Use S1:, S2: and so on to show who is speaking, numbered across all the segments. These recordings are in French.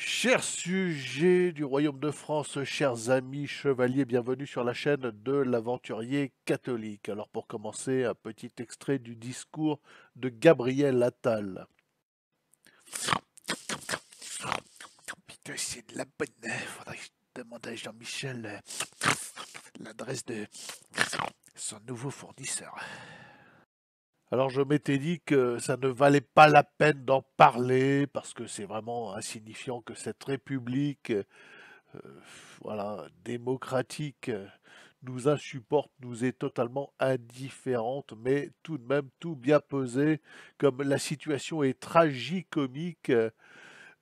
S1: Chers sujets du Royaume de France, chers amis chevaliers, bienvenue sur la chaîne de l'aventurier catholique. Alors pour commencer, un petit extrait du discours de Gabriel Attal. c'est de la bonne. Hein. Faudrait que je demande à Jean-Michel euh, l'adresse de son nouveau fournisseur. Alors je m'étais dit que ça ne valait pas la peine d'en parler parce que c'est vraiment insignifiant que cette république euh, voilà, démocratique euh, nous insupporte, nous est totalement indifférente, mais tout de même tout bien posé, comme la situation est tragicomique, comique,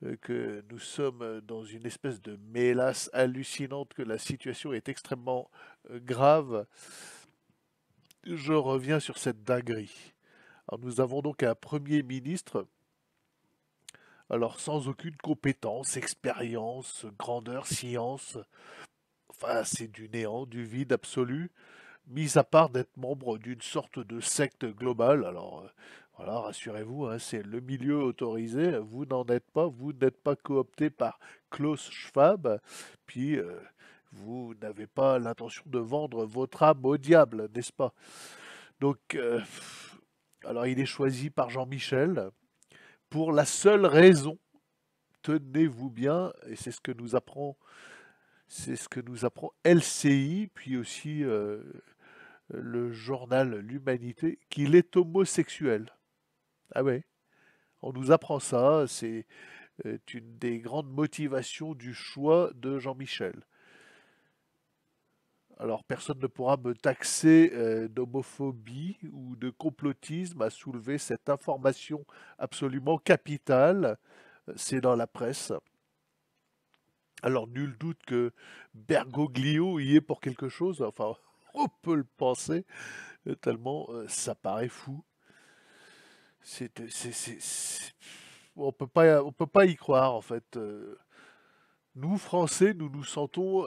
S1: euh, que nous sommes dans une espèce de mélasse hallucinante, que la situation est extrêmement grave je reviens sur cette dinguerie. Alors nous avons donc un Premier ministre, alors sans aucune compétence, expérience, grandeur, science, enfin c'est du néant, du vide absolu, mis à part d'être membre d'une sorte de secte globale. Alors euh, voilà, rassurez-vous, hein, c'est le milieu autorisé, vous n'en êtes pas, vous n'êtes pas coopté par Klaus Schwab, puis euh, vous n'avez pas l'intention de vendre votre âme au diable, n'est-ce pas Donc... Euh, alors il est choisi par Jean-Michel pour la seule raison, tenez-vous bien, et c'est ce que nous apprend, c'est ce que nous apprend LCI, puis aussi euh, le journal L'Humanité, qu'il est homosexuel. Ah ouais, on nous apprend ça, c'est euh, une des grandes motivations du choix de Jean-Michel. Alors personne ne pourra me taxer euh, d'homophobie ou de complotisme à soulever cette information absolument capitale. C'est dans la presse. Alors nul doute que Bergoglio y est pour quelque chose. Enfin, on peut le penser, euh, tellement euh, ça paraît fou. On peut on peut pas y croire en fait. nous Français, nous nous sentons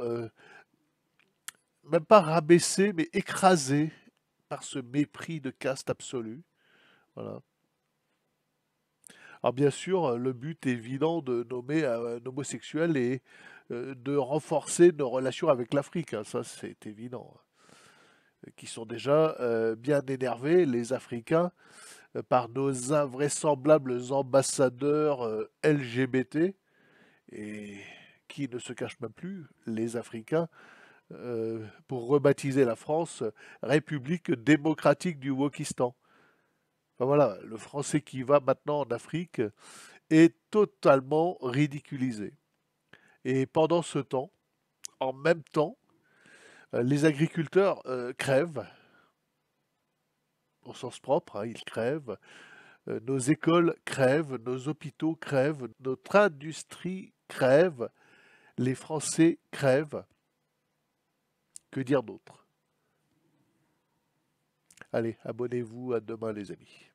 S1: même pas rabaissé, mais écrasé par ce mépris de caste absolu. Voilà. Alors bien sûr, le but évident de nommer un homosexuel et euh, de renforcer nos relations avec l'Afrique, hein. ça c'est évident. Euh, qui sont déjà euh, bien énervés, les Africains, par nos invraisemblables ambassadeurs LGBT, et qui ne se cachent même plus, les Africains, euh, pour rebaptiser la France, euh, République démocratique du Wokistan. voilà, le français qui va maintenant en Afrique est totalement ridiculisé. Et pendant ce temps, en même temps, euh, les agriculteurs crèvent, au sens propre, hein, ils crèvent, nos écoles crèvent, nos hôpitaux crèvent, notre industrie crève, les Français crèvent. Que dire d'autre Allez, abonnez-vous, à demain les amis.